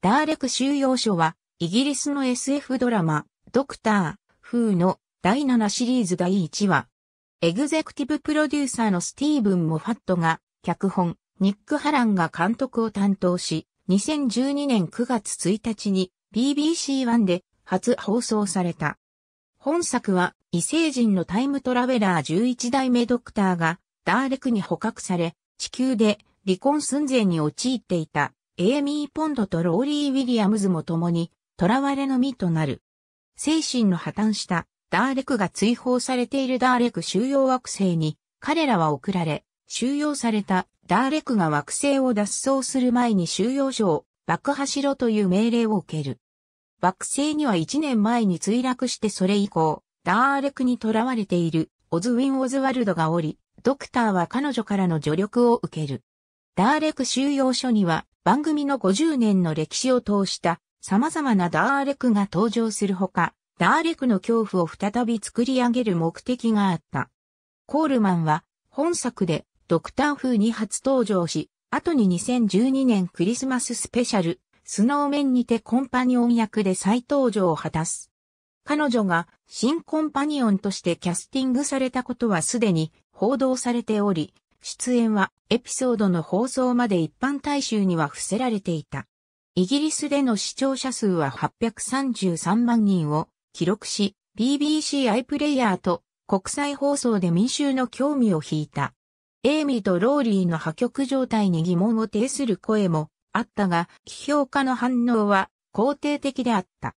ダーレク収容所は、イギリスの SF ドラマ、ドクター、フーの第7シリーズ第1話。エグゼクティブプロデューサーのスティーブン・モファットが、脚本、ニック・ハランが監督を担当し、2012年9月1日に BBC1 で初放送された。本作は異星人のタイムトラベラー11代目ドクターがダーレクに捕獲され、地球で離婚寸前に陥っていたエーミー・ポンドとローリー・ウィリアムズも共に、囚われの身となる。精神の破綻した、ダーレクが追放されているダーレク収容惑星に、彼らは送られ、収容されたダーレクが惑星を脱走する前に収容所を爆破しろという命令を受ける。惑星には1年前に墜落してそれ以降、ダーレクに囚われているオズウィン・オズワルドがおり、ドクターは彼女からの助力を受ける。ダーレク収容所には番組の50年の歴史を通した様々なダーレクが登場するほか、ダーレクの恐怖を再び作り上げる目的があった。コールマンは本作でドクター風に初登場し、後に2012年クリスマススペシャル、スノーメンにてコンパニオン役で再登場を果たす。彼女が新コンパニオンとしてキャスティングされたことはすでに報道されており、出演はエピソードの放送まで一般大衆には伏せられていた。イギリスでの視聴者数は833万人を記録し、BBC アイプレイヤーと国際放送で民衆の興味を引いた。エイミーとローリーの破局状態に疑問を呈する声もあったが、批評家の反応は肯定的であった。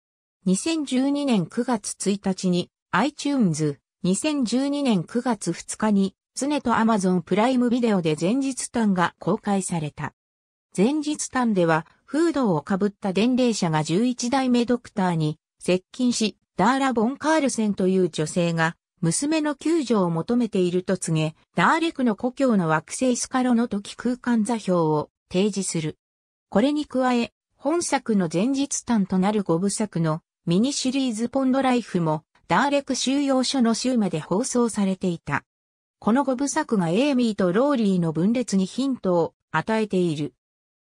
2012年9月1日に iTunes、2012年9月2日にスネとアマゾンプライムビデオで前日探が公開された。前日探では、フードをかぶった伝令者が11代目ドクターに接近し、ダーラ・ボン・カールセンという女性が、娘の救助を求めていると告げ、ダーレクの故郷の惑星スカロの時空間座標を提示する。これに加え、本作の前日探となる5部作のミニシリーズポンドライフも、ダーレク収容所の週まで放送されていた。この五部作がエイミーとローリーの分裂にヒントを与えている。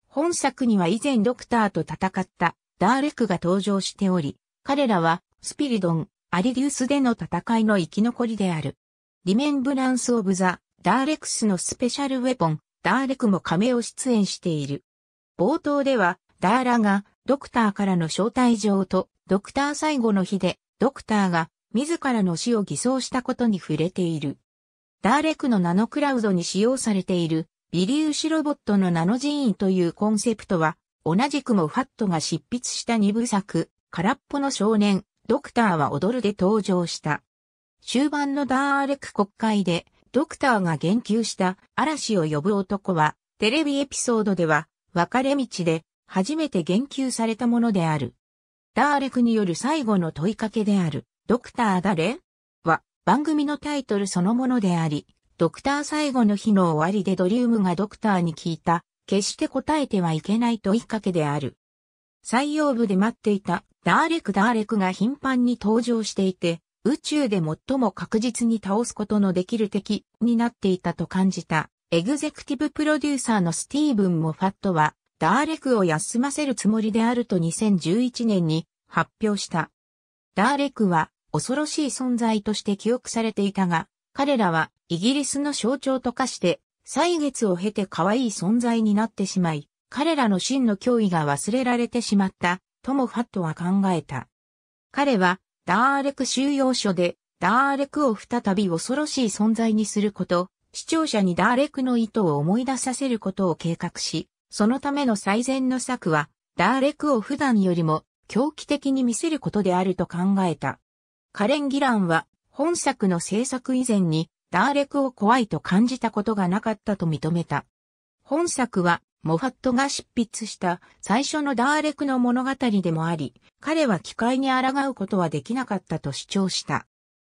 本作には以前ドクターと戦ったダーレクが登場しており、彼らはスピリドン、アリデュースでの戦いの生き残りである。リメンブランス・オブ・ザ・ダーレクスのスペシャルウェポン、ダーレクも亀を出演している。冒頭では、ダーラがドクターからの招待状と、ドクター最後の日で、ドクターが自らの死を偽装したことに触れている。ダーレクのナノクラウドに使用されている微粒子ロボットのナノ人員というコンセプトは、同じくもファットが執筆した二部作、空っぽの少年、ドクターは踊るで登場した。終盤のダーレク国会で、ドクターが言及した嵐を呼ぶ男は、テレビエピソードでは、別れ道で初めて言及されたものである。ダーレクによる最後の問いかけである、ドクター誰番組のタイトルそのものであり、ドクター最後の日の終わりでドリュームがドクターに聞いた、決して答えてはいけない問いかけである。採用部で待っていたダーレク・ダーレクが頻繁に登場していて、宇宙で最も確実に倒すことのできる敵になっていたと感じた、エグゼクティブプロデューサーのスティーブン・モファットは、ダーレクを休ませるつもりであると2011年に発表した。ダーレクは恐ろしい存在として記憶されていたが、彼らはイギリスの象徴と化して、歳月を経て可愛い存在になってしまい、彼らの真の脅威が忘れられてしまった、ともファットは考えた。彼は、ダーレク収容所で、ダーレクを再び恐ろしい存在にすること、視聴者にダーレクの意図を思い出させることを計画し、そのための最善の策は、ダーレクを普段よりも狂気的に見せることであると考えた。カレン・ギランは本作の制作以前にダーレクを怖いと感じたことがなかったと認めた。本作はモファットが執筆した最初のダーレクの物語でもあり、彼は機械に抗うことはできなかったと主張した。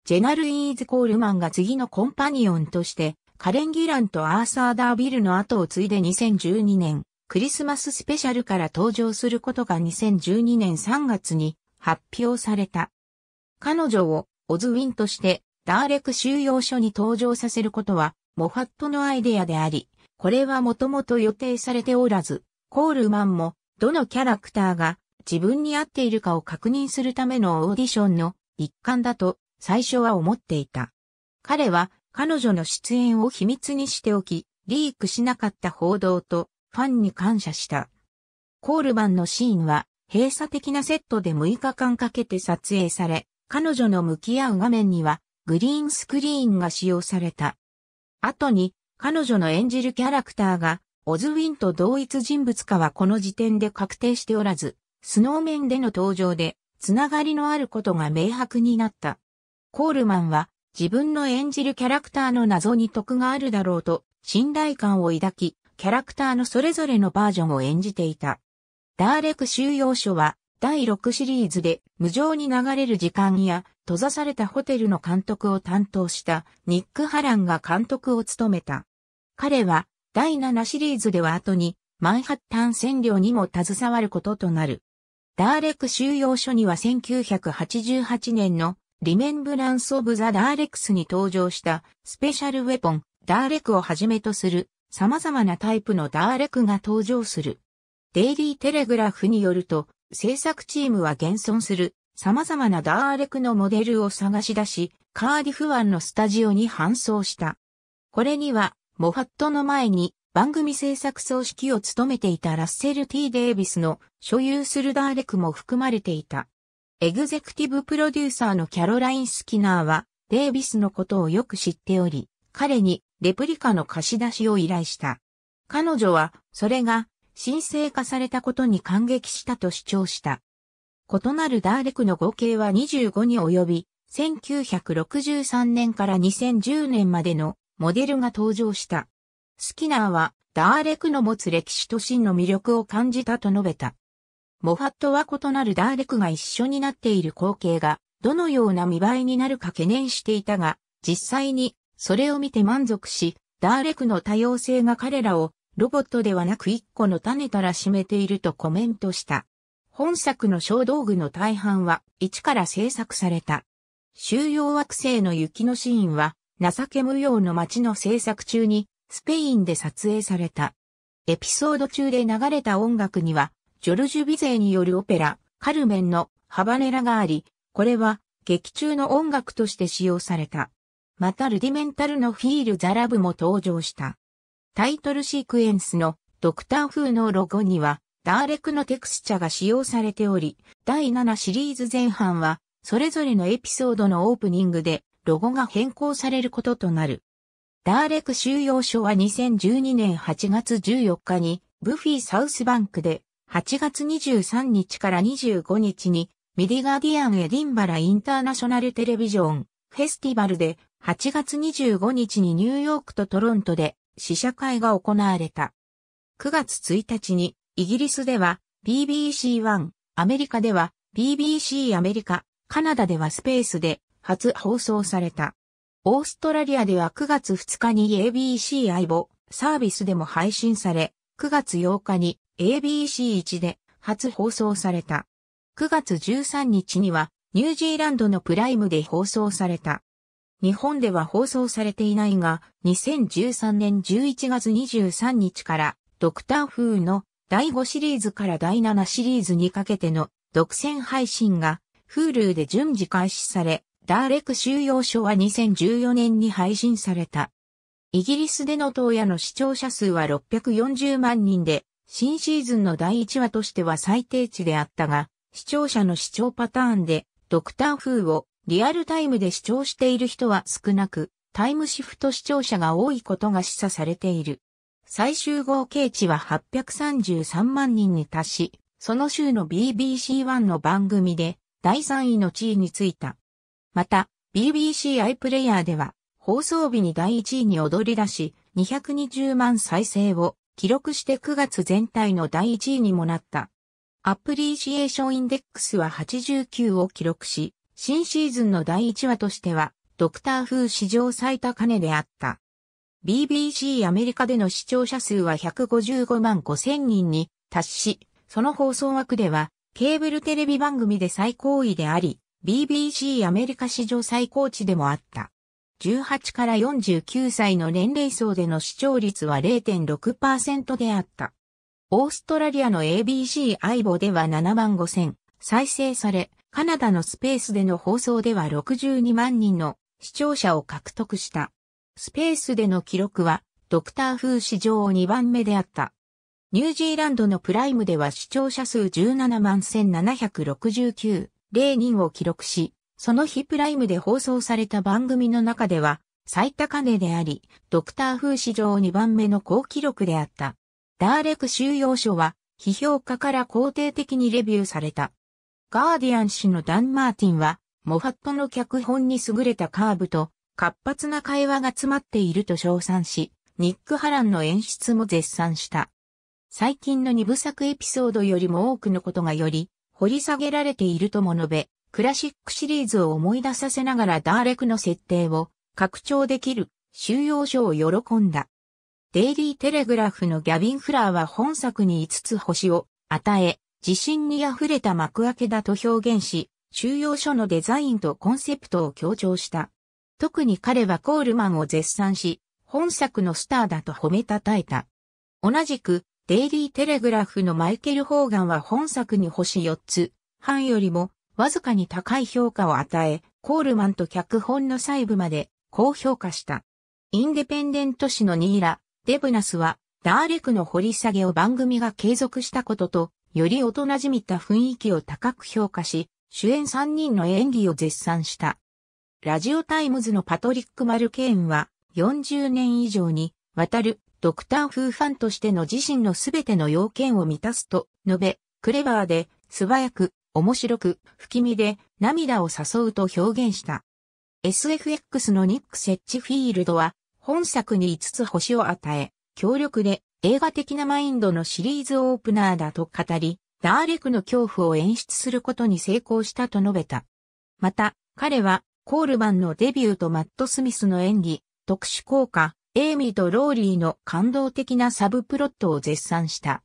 ジェナルイーズ・コールマンが次のコンパニオンとしてカレン・ギランとアーサー・ダービルの後を継いで2012年、クリスマススペシャルから登場することが2012年3月に発表された。彼女をオズウィンとしてダーレク収容所に登場させることはモファットのアイデアであり、これはもともと予定されておらず、コールマンもどのキャラクターが自分に合っているかを確認するためのオーディションの一環だと最初は思っていた。彼は彼女の出演を秘密にしておき、リークしなかった報道とファンに感謝した。コールマンのシーンは閉鎖的なセットで6日間かけて撮影され、彼女の向き合う画面にはグリーンスクリーンが使用された。後に彼女の演じるキャラクターがオズウィンと同一人物かはこの時点で確定しておらず、スノーメンでの登場でつながりのあることが明白になった。コールマンは自分の演じるキャラクターの謎に得があるだろうと信頼感を抱き、キャラクターのそれぞれのバージョンを演じていた。ダーレク収容所は第6シリーズで無情に流れる時間や閉ざされたホテルの監督を担当したニック・ハランが監督を務めた。彼は第7シリーズでは後にマンハッタン占領にも携わることとなる。ダーレク収容所には1988年のリメンブランス・オブ・ザ・ダーレクスに登場したスペシャルウェポン、ダーレクをはじめとする様々なタイプのダーレクが登場する。デイリー・テレグラフによると、制作チームは現存する様々なダーレクのモデルを探し出し、カーディフ湾のスタジオに搬送した。これには、モハットの前に番組制作総指揮を務めていたラッセル・ T・ デイビスの所有するダーレクも含まれていた。エグゼクティブプロデューサーのキャロライン・スキナーは、デイビスのことをよく知っており、彼にレプリカの貸し出しを依頼した。彼女は、それが神聖化されたことに感激したと主張した。異なるダーレクの合計は25に及び、1963年から2010年までのモデルが登場した。スキナーはダーレクの持つ歴史と真の魅力を感じたと述べた。モファットは異なるダーレクが一緒になっている光景がどのような見栄えになるか懸念していたが、実際にそれを見て満足し、ダーレクの多様性が彼らをロボットではなく一個の種たらしめているとコメントした。本作の小道具の大半は一から制作された。収容惑星の雪のシーンは情け無用の街の制作中にスペインで撮影された。エピソード中で流れた音楽にはジョルジュ・ビゼーによるオペラカルメンのハバネラがあり、これは劇中の音楽として使用された。またルディメンタルのフィール・ザ・ラブも登場した。タイトルシークエンスのドクター風のロゴには、ダーレクのテクスチャが使用されており、第7シリーズ前半は、それぞれのエピソードのオープニングで、ロゴが変更されることとなる。ダーレク収容所は2012年8月14日に、ブフィーサウスバンクで、8月23日から25日に、ミディガーディアンエディンバラインターナショナルテレビジョンフェスティバルで8月25日にニューヨークとトロントで試写会が行われた。9月1日にイギリスでは BBC1、アメリカでは BBC アメリカ、カナダではスペースで初放送された。オーストラリアでは9月2日に ABC アイボサービスでも配信され、9月8日に ABC1 で初放送された。9月13日にはニュージーランドのプライムで放送された。日本では放送されていないが、2013年11月23日から、ドクター風の第5シリーズから第7シリーズにかけての独占配信が、フールーで順次開始され、ダーレク収容所は2014年に配信された。イギリスでの当夜の視聴者数は640万人で、新シーズンの第1話としては最低値であったが、視聴者の視聴パターンで、ドクター風をリアルタイムで視聴している人は少なく、タイムシフト視聴者が多いことが示唆されている。最終合計値は833万人に達し、その週の BBC1 の番組で第3位の地位についた。また、BBC アイプレイヤーでは、放送日に第1位に踊り出し、220万再生を記録して9月全体の第1位にもなった。アプリシエーションインデックスは89を記録し、新シーズンの第1話としては、ドクター風史上最高値であった。BBC アメリカでの視聴者数は155万5千人に達し、その放送枠では、ケーブルテレビ番組で最高位であり、BBC アメリカ史上最高値でもあった。18から49歳の年齢層での視聴率は0.6%であった。オーストラリアの ABC アイボでは7万5千再生され、カナダのスペースでの放送では62万人の視聴者を獲得した。スペースでの記録は、ドクター風史上2番目であった。ニュージーランドのプライムでは視聴者数17万1769、0人を記録し、その日プライムで放送された番組の中では、最高値であり、ドクター風史上2番目の高記録であった。ダーレク収容所は、批評家から肯定的にレビューされた。ガーディアン氏のダン・マーティンは、モファットの脚本に優れたカーブと、活発な会話が詰まっていると称賛し、ニック・ハランの演出も絶賛した。最近の二部作エピソードよりも多くのことがより、掘り下げられているとも述べ、クラシックシリーズを思い出させながらダーレクの設定を拡張できる収容所を喜んだ。デイリーテレグラフのギャビン・フラーは本作に5つ星を与え、自信に溢れた幕開けだと表現し、収容所のデザインとコンセプトを強調した。特に彼はコールマンを絶賛し、本作のスターだと褒めたたえた。同じく、デイリーテレグラフのマイケル・ホーガンは本作に星4つ、半よりもわずかに高い評価を与え、コールマンと脚本の細部まで高評価した。インデペンデント誌のニーラ・デブナスは、ダーレクの掘り下げを番組が継続したことと、より大人じみた雰囲気を高く評価し、主演3人の演技を絶賛した。ラジオタイムズのパトリック・マルケーンは、40年以上にわたるドクター・フーファンとしての自身のすべての要件を満たすと述べ、クレバーで素早く、面白く、不気味で涙を誘うと表現した。SFX のニック・セッチフィールドは本作に5つ星を与え、強力で映画的なマインドのシリーズオープナーだと語り、ダーレクの恐怖を演出することに成功したと述べた。また、彼は、コールマンのデビューとマット・スミスの演技、特殊効果、エイミーとローリーの感動的なサブプロットを絶賛した。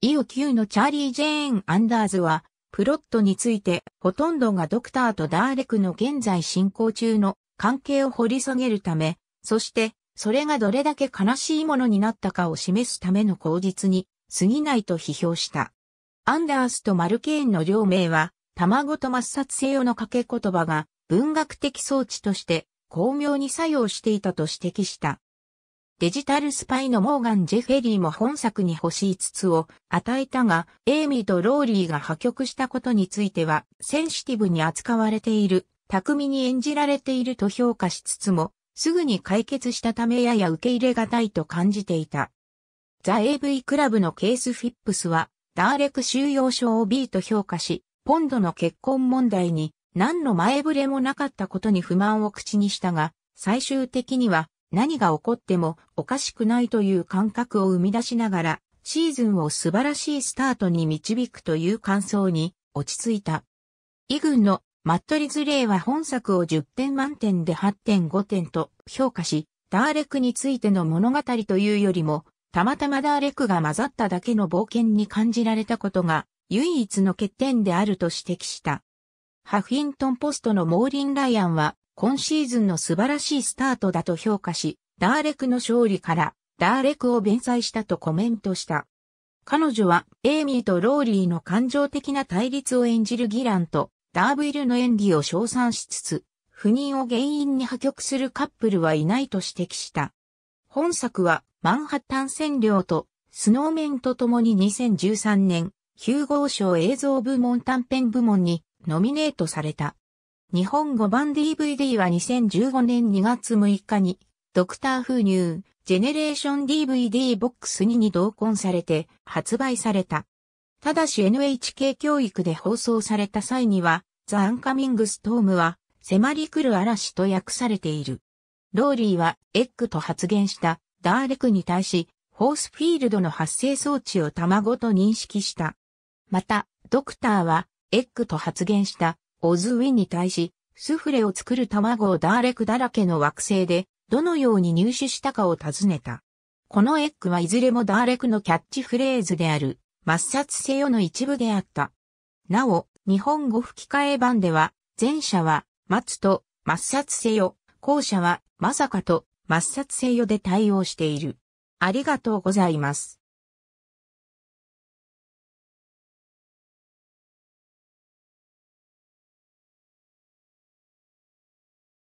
イオ Q のチャーリー・ジェーン・アンダーズは、プロットについてほとんどがドクターとダーレクの現在進行中の関係を掘り下げるため、そしてそれがどれだけ悲しいものになったかを示すための口実に過ぎないと批評した。アンダースとマルケーンの両名は、卵と抹殺せよの掛け言葉が文学的装置として巧妙に作用していたと指摘した。デジタルスパイのモーガン・ジェフェリーも本作に欲しい筒を与えたが、エイミーとローリーが破局したことについてはセンシティブに扱われている、巧みに演じられていると評価しつつも、すぐに解決したためやや受け入れがたいと感じていた。ザ・ AV クラブのケース・フィップスは、ダーレク収容所を B と評価し、ポンドの結婚問題に何の前触れもなかったことに不満を口にしたが、最終的には何が起こってもおかしくないという感覚を生み出しながら、シーズンを素晴らしいスタートに導くという感想に落ち着いた。インのマットリズレイは本作を10点満点で8.5点と評価し、ダーレクについての物語というよりも、たまたまダーレクが混ざっただけの冒険に感じられたことが、唯一の欠点であると指摘した。ハフィントンポストのモーリン・ライアンは、今シーズンの素晴らしいスタートだと評価し、ダーレクの勝利から、ダーレクを弁済したとコメントした。彼女は、エイミーとローリーの感情的な対立を演じるギランと、ダーブイルの演技を称賛しつつ、不妊を原因に破局するカップルはいないと指摘した。本作はマンハッタン占領とスノーメンと共に2013年、ヒューゴー賞映像部門短編部門にノミネートされた。日本語版 DVD は2015年2月6日に、ドクター風入、ジェネレーション DVD ボックス2に同梱されて発売された。ただし NHK 教育で放送された際には、ザ・アンカミング・ストームは、迫り来る嵐と訳されている。ローリーは、エッグと発言したダーレクに対し、ホースフィールドの発生装置を卵と認識した。また、ドクターは、エッグと発言したオズウィンに対し、スフレを作る卵をダーレクだらけの惑星で、どのように入手したかを尋ねた。このエッグはいずれもダーレクのキャッチフレーズである。抹殺せよの一部であった。なお、日本語吹き替え版では、前者は、松と、抹殺せよ、後者は、まさかと、抹殺せよで対応している。ありがとうございます。